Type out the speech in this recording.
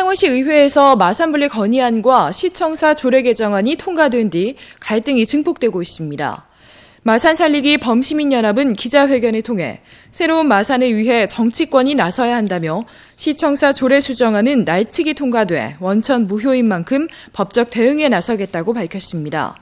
창원시 의회에서 마산분리 건의안과 시청사 조례 개정안이 통과된 뒤 갈등이 증폭되고 있습니다. 마산 살리기 범시민연합은 기자회견을 통해 새로운 마산을 위해 정치권이 나서야 한다며 시청사 조례 수정안은 날치기 통과돼 원천 무효인 만큼 법적 대응에 나서겠다고 밝혔습니다.